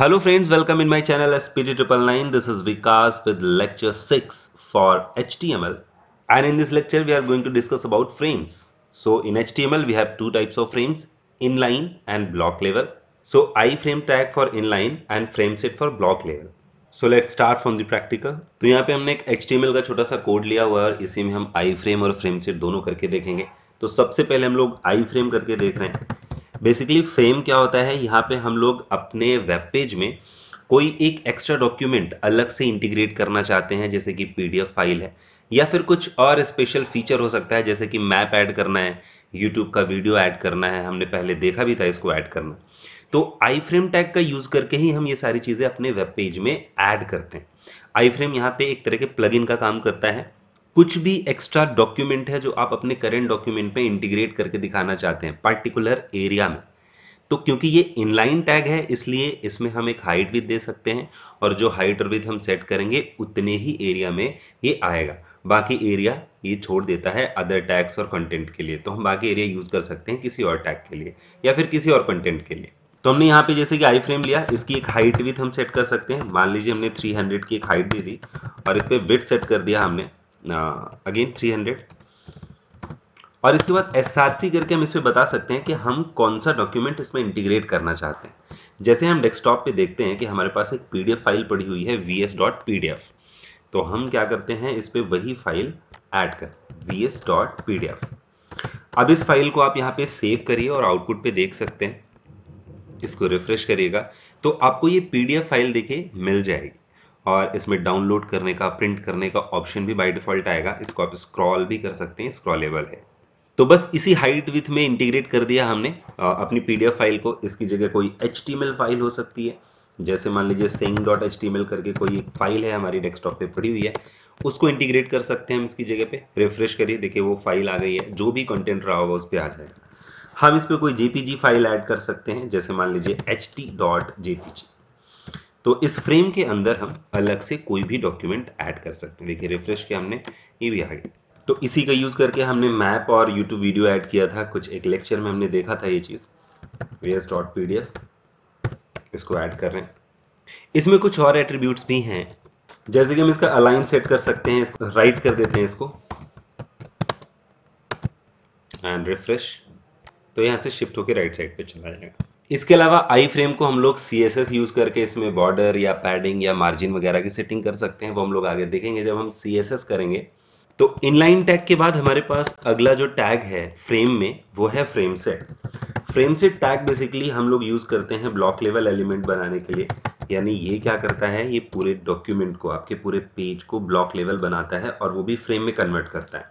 hello friends welcome in my channel S P triple nine this is Vikas with lecture six for H and in this lecture we are going to discuss about frames so in H we have two types of frames inline and block level so iframe tag for inline and frame set for block level so let start from the practical तो यहाँ पे हमने एक H का छोटा सा code लिया हुआ है और इसी में हम आई फ्रेम और फ्रेम सेट दोनों करके देखेंगे तो सबसे पहले हम लोग आई फ्रेम करके देख रहे हैं बेसिकली फ्रेम क्या होता है यहाँ पे हम लोग अपने वेब पेज में कोई एक एक्स्ट्रा डॉक्यूमेंट अलग से इंटीग्रेट करना चाहते हैं जैसे कि पीडीएफ फाइल है या फिर कुछ और स्पेशल फीचर हो सकता है जैसे कि मैप ऐड करना है यूट्यूब का वीडियो ऐड करना है हमने पहले देखा भी था इसको ऐड करना तो आई फ्रेम टैग का यूज़ करके ही हम ये सारी चीज़ें अपने वेब पेज में ऐड करते हैं आई फ्रेम यहाँ पे एक तरह के प्लगइन का काम करता है कुछ भी एक्स्ट्रा डॉक्यूमेंट है जो आप अपने करेंट डॉक्यूमेंट पे इंटीग्रेट करके दिखाना चाहते हैं पार्टिकुलर एरिया में तो क्योंकि ये इनलाइन टैग है इसलिए इसमें हम एक हाइट भी दे सकते हैं और जो हाइट और विथ हम सेट करेंगे उतने ही एरिया में ये आएगा बाकी एरिया ये छोड़ देता है अदर टैग्स और कंटेंट के लिए तो हम बाकी एरिया यूज़ कर सकते हैं किसी और टैग के लिए या फिर किसी और कंटेंट के लिए तो हमने यहाँ पे जैसे कि आई फ्रेम लिया इसकी एक हाइट विथ हम सेट कर सकते हैं मान लीजिए हमने 300 की एक हाइट दे दी और इस पर विथ सेट कर दिया हमने अगेन थ्री हंड्रेड और इसके बाद एस करके हम इसमें बता सकते हैं कि हम कौन सा डॉक्यूमेंट इसमें इंटीग्रेट करना चाहते हैं जैसे हम डेस्कटॉप पे देखते हैं कि हमारे पास एक पी फाइल पड़ी हुई है वी तो हम क्या करते हैं इस पर वही फाइल ऐड करते हैं वी अब इस फाइल को आप यहाँ पे सेव करिए और आउटपुट पे देख सकते हैं इसको रिफ्रेश करिएगा तो आपको ये पी फाइल देखे मिल जाएगी और इसमें डाउनलोड करने का प्रिंट करने का ऑप्शन भी बाई डिफ़ॉल्ट आएगा इसको आप स्क्रॉल भी कर सकते हैं स्क्रॉलेबल है तो बस इसी हाइट विथ में इंटीग्रेट कर दिया हमने आ, अपनी पी फाइल को इसकी जगह कोई एच फाइल हो सकती है जैसे मान लीजिए सेंग डॉट एच करके कोई एक फाइल है हमारी डेस्कटॉप पे पड़ी हुई है उसको इंटीग्रेट कर सकते हैं हम इसकी जगह पे रिफ्रेश करिए देखिए वो फाइल आ गई है जो भी कंटेंट रहा होगा उस पर आ जाएगा हम इस पर कोई जेपीजी फाइल ऐड कर सकते हैं जैसे मान लीजिए एच टी डॉट जेपीजी तो इस फ्रेम के अंदर हम अलग से कोई भी डॉक्यूमेंट ऐड कर सकते हैं देखिए रिफ्रेश किया हमने ये भी आ गया तो इसी का यूज़ करके हमने मैप और यूट्यूब वीडियो ऐड किया था कुछ एक लेक्चर में हमने देखा था ये चीज़ वेस डॉट पी इसको ऐड कर रहे हैं इसमें कुछ और एट्रीब्यूट्स भी हैं जैसे कि हम इसका अलाइन सेट कर सकते हैं राइट कर देते हैं इसको एंड रिफ्रेश तो यहाँ से शिफ्ट होकर राइट साइड पर चला जाएगा इसके अलावा आई फ्रेम को हम लोग सी एस एस यूज़ करके इसमें बॉर्डर या पैडिंग या मार्जिन वगैरह की सेटिंग कर सकते हैं वो हम लोग आगे देखेंगे जब हम सी एस एस करेंगे तो इनलाइन टैग के बाद हमारे पास अगला जो टैग है फ्रेम में वो है frame set frame set tag basically हम लोग यूज़ करते हैं ब्लॉक लेवल एलिमेंट बनाने के लिए यानी ये क्या करता है ये पूरे डॉक्यूमेंट को आपके पूरे पेज को ब्लॉक लेवल बनाता है और वो भी फ्रेम में कन्वर्ट करता है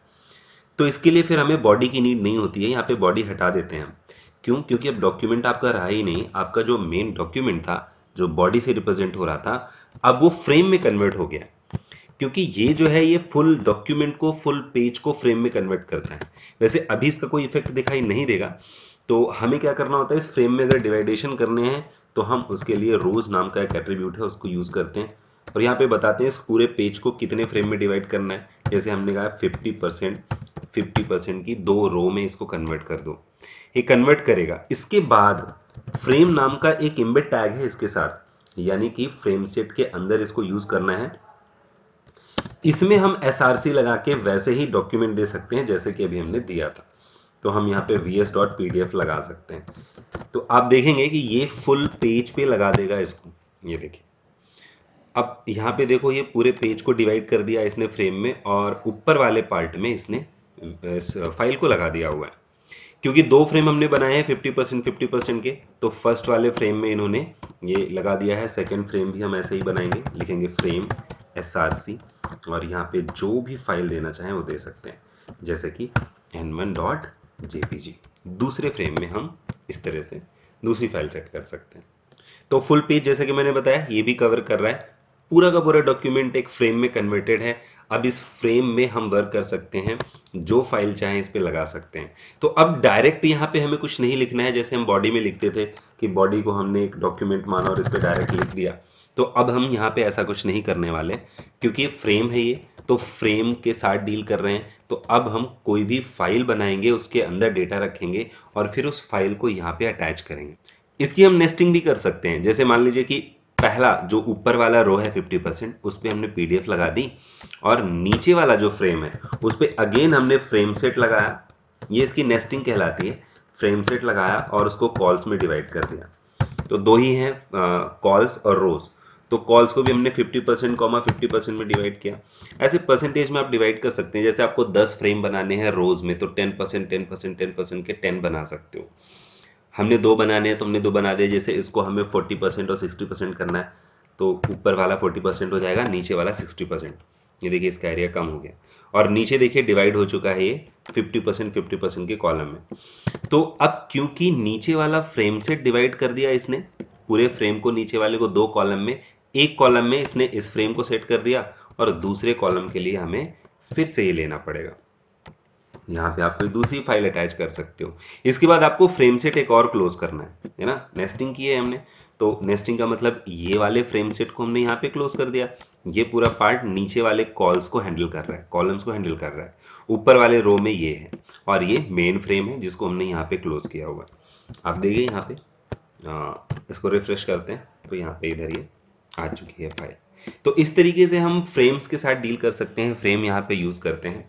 तो इसके लिए फिर हमें बॉडी की नीड नहीं होती है यहाँ पे बॉडी हटा देते हैं हम क्यों क्योंकि अब डॉक्यूमेंट आपका रहा ही नहीं आपका जो मेन डॉक्यूमेंट था जो बॉडी से रिप्रेजेंट हो रहा था अब वो फ्रेम में कन्वर्ट हो गया क्योंकि ये जो है ये फुल डॉक्यूमेंट को फुल पेज को फ्रेम में कन्वर्ट करता है वैसे अभी इसका कोई इफेक्ट दिखाई नहीं देगा तो हमें क्या करना होता है इस फ्रेम में अगर डिवाइडेशन करने हैं तो हम उसके लिए रोज़ नाम का एक एट्रीब्यूट है उसको यूज़ करते हैं और यहाँ पे बताते हैं इस पूरे पेज को कितने फ्रेम में डिवाइड करना है जैसे हमने कहा फिफ्टी परसेंट फिफ्टी परसेंट की दो रो में इसको कन्वर्ट कर दो ये कन्वर्ट करेगा इसके बाद फ्रेम नाम का एक इम्बेड टैग है इसके साथ यानी कि फ्रेम सेट के अंदर इसको यूज़ करना है इसमें हम एस लगा के वैसे ही डॉक्यूमेंट दे सकते हैं जैसे कि अभी हमने दिया था तो हम यहाँ पे vs.pdf लगा सकते हैं तो आप देखेंगे कि ये फुल पेज पे लगा देगा इसको ये देखिए अब यहाँ पे देखो ये पूरे पेज को डिवाइड कर दिया इसने फ्रेम में और ऊपर वाले पार्ट में इसने फाइल को लगा दिया हुआ है क्योंकि दो फ्रेम हमने बनाए हैं फिफ्टी परसेंट फिफ्टी परसेंट के तो फर्स्ट वाले फ्रेम में इन्होंने ये लगा दिया है सेकंड फ्रेम भी हम ऐसे ही बनाएंगे लिखेंगे फ्रेम एस आर सी और यहाँ पे जो भी फाइल देना चाहें वो दे सकते हैं जैसे कि N one dot J P G दूसरे फ्रेम में हम इस तरह से दूसरी फाइल सेट कर सकते हैं तो फुल पेज जैसे कि मैंने बताया ये भी कवर कर रहा है पूरा का पूरा डॉक्यूमेंट एक फ्रेम में कन्वर्टेड है अब इस फ्रेम में हम वर्क कर सकते हैं जो फाइल चाहे इस पर लगा सकते हैं तो अब डायरेक्ट यहाँ पे हमें कुछ नहीं लिखना है जैसे हम बॉडी में लिखते थे कि बॉडी को हमने एक डॉक्यूमेंट माना और इस पर डायरेक्ट लिख दिया तो अब हम यहाँ पे ऐसा कुछ नहीं करने वाले क्योंकि ये फ्रेम है ये तो फ्रेम के साथ डील कर रहे हैं तो अब हम कोई भी फाइल बनाएंगे उसके अंदर डेटा रखेंगे और फिर उस फाइल को यहाँ पे अटैच करेंगे इसकी हम नेस्टिंग भी कर सकते हैं जैसे मान लीजिए कि पहला जो ऊपर वाला रो है 50 परसेंट उस पर हमने पी लगा दी और नीचे वाला जो फ्रेम है उस पर अगेन हमने फ्रेम सेट लगाया ये इसकी नेस्टिंग कहलाती है फ्रेम सेट लगाया और उसको कॉल्स में डिवाइड कर दिया तो दो ही हैं कॉल्स और रोज़ तो कॉल्स को भी हमने 50 परसेंट कॉमा फिफ्टी परसेंट में डिवाइड किया ऐसे परसेंटेज में आप डिवाइड कर सकते हैं जैसे आपको 10 फ्रेम बनाने हैं रोज़ में तो 10 percent ten percent ten percent के 10 बना सकते हो हमने दो बनाने हैं तो हमने दो बना दिए जैसे इसको हमें फोर्टी परसेंट और सिक्सटी परसेंट करना है तो ऊपर वाला फोर्टी परसेंट हो जाएगा नीचे वाला सिक्सटी परसेंट ये देखिए इसका एरिया कम हो गया और नीचे देखिए डिवाइड हो चुका है ये फिफ्टी परसेंट फिफ्टी परसेंट के कॉलम में तो अब क्योंकि नीचे वाला फ्रेम से डिवाइड कर दिया इसने पूरे फ्रेम को नीचे वाले को दो कॉलम में एक कॉलम में इसने इस फ्रेम को सेट कर दिया और दूसरे कॉलम के लिए हमें फिर से ये लेना पड़ेगा यहाँ पे आप कोई दूसरी फाइल अटैच कर सकते हो इसके बाद आपको फ्रेम सेट एक और क्लोज करना है है ना नेस्टिंग की है हमने तो नेस्टिंग का मतलब ये वाले फ्रेम सेट को हमने यहाँ पे क्लोज कर दिया ये पूरा पार्ट नीचे वाले कॉल्स को हैंडल कर रहा है कॉलम्स को हैंडल कर रहा है ऊपर वाले रो में ये है और ये मेन फ्रेम है जिसको हमने यहाँ पे क्लोज किया हुआ है आप देखिए यहाँ पे आ, इसको रिफ्रेश करते हैं तो यहाँ पे इधर ये आ चुकी है फाइल तो इस तरीके से हम फ्रेम्स के साथ डील कर सकते हैं फ्रेम यहाँ पे यूज़ करते हैं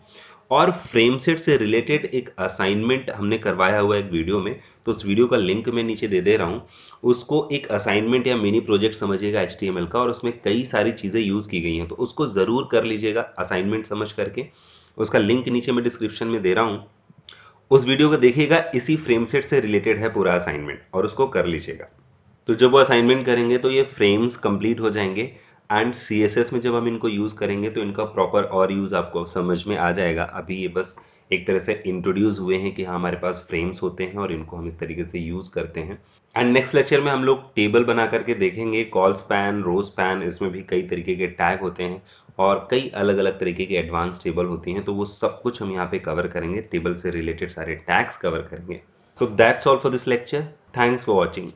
और फ्रेम सेट से रिलेटेड एक असाइनमेंट हमने करवाया हुआ एक वीडियो में तो उस वीडियो का लिंक मैं नीचे दे दे रहा हूँ उसको एक असाइनमेंट या मिनी प्रोजेक्ट समझिएगा एच का और उसमें कई सारी चीज़ें यूज़ की गई हैं तो उसको ज़रूर कर लीजिएगा असाइनमेंट समझ करके उसका लिंक नीचे मैं डिस्क्रिप्शन में दे रहा हूँ उस वीडियो को देखिएगा इसी फ्रेम सेट से रिलेटेड है पूरा असाइनमेंट और उसको कर लीजिएगा तो जब वो असाइनमेंट करेंगे तो ये फ्रेम्स कंप्लीट हो जाएंगे एंड सी एस एस में जब हम इनको यूज़ करेंगे तो इनका प्रॉपर और यूज़ आपको समझ में आ जाएगा अभी ये बस एक तरह से इंट्रोड्यूस हुए हैं कि हाँ हमारे पास फ्रेम्स होते हैं और इनको हम इस तरीके से यूज़ करते हैं एंड नेक्स्ट लेक्चर में हम लोग टेबल बना करके देखेंगे कॉल स्पैन रोज स्पैन इसमें भी कई तरीके के टैग होते हैं और कई अलग अलग तरीके के एडवांस टेबल होती हैं तो वो सब कुछ हम यहाँ पे कवर करेंगे टेबल से रिलेटेड सारे टैग्स कवर करेंगे so that's all for this lecture thanks for watching